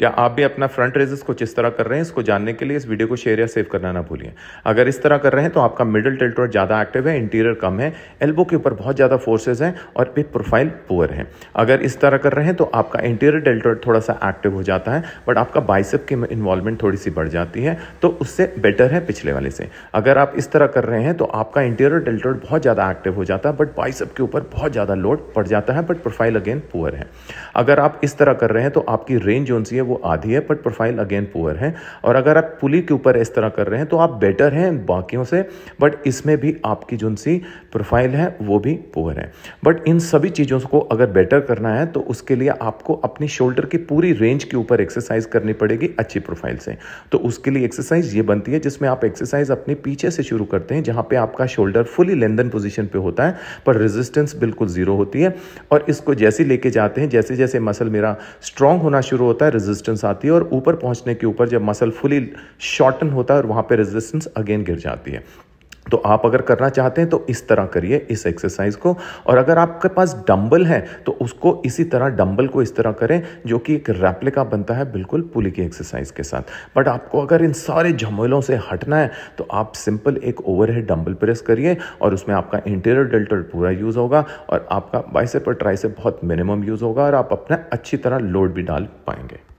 क्या आप भी अपना फ्रंट रेजेस कुछ इस तरह कर रहे हैं इसको जानने के लिए इस वीडियो को शेयर या सेव करना ना भूलिए अगर इस तरह कर रहे हैं तो आपका मिडिल टेल्टोर ज़्यादा एक्टिव है इंटीरियर कम है एल्बो के ऊपर बहुत ज़्यादा फोर्सेज हैं और पिक प्रोफाइल पुअर है अगर इस तरह कर रहे हैं तो आपका इंटीरियर टेल्टोर थोड़ा सा एक्टिव हो जाता है बट आपका बाइसेप की इन्वॉल्वमेंट थोड़ी सी बढ़ जाती है तो उससे बेटर है पिछले वाले से अगर आप इस तरह कर रहे हैं तो आपका इंटीरियर डेल्टोर बहुत ज़्यादा एक्टिव हो जाता है बट बाइसअप के ऊपर बहुत ज़्यादा लोड पड़ जाता है बट प्रोफाइल अगेन पुअर है अगर आप इस तरह कर रहे हैं तो आपकी रेंज जो सी है वो आधी है बट प्रोफाइल अगेन पुअर है और अगर आप पुली के ऊपर इस तरह कर रहे हैं तो आप बेटर हैं बाकियों से बट इसमें भी आपकी जो सी प्रोफाइल है वो भी पुअर है बट इन सभी चीज़ों को अगर बेटर करना है तो उसके लिए आपको अपनी शोल्डर की पूरी रेंज के ऊपर एक्सरसाइज करनी पड़ेगी अच्छी प्रोफाइल से तो उसके लिए एक्सरसाइज ये बनती है जिसमें आप एक्सरसाइज अपने पीछे से शुरू करते हैं जहाँ पर आपका शोल्डर फुली लेंदन पोजिशन पे होता है पर रेजिस्टेंस बिल्कुल ज़ीरो होती है और इसको जैसे लेके जाते हैं जैसे जैसे मसल मेरा स्ट्रांग होना शुरू होता है रेजिस्टेंस आती है और ऊपर पहुंचने के ऊपर जब मसल फुली शॉर्टन होता है और वहां पे रेजिस्टेंस अगेन गिर जाती है तो आप अगर करना चाहते हैं तो इस तरह करिए इस एक्सरसाइज को और अगर आपके पास डंबल है तो उसको इसी तरह डंबल को इस तरह करें जो कि एक रेप्लिका बनता है बिल्कुल पुली की एक्सरसाइज के साथ बट आपको अगर इन सारे झमेलों से हटना है तो आप सिंपल एक ओवरहेड डंबल प्रेस करिए और उसमें आपका इंटीरियर डेल्टर पूरा यूज़ होगा और आपका बाइसेप और ट्राइसेप बहुत मिनिमम यूज़ होगा और आप अपना अच्छी तरह लोड भी डाल पाएंगे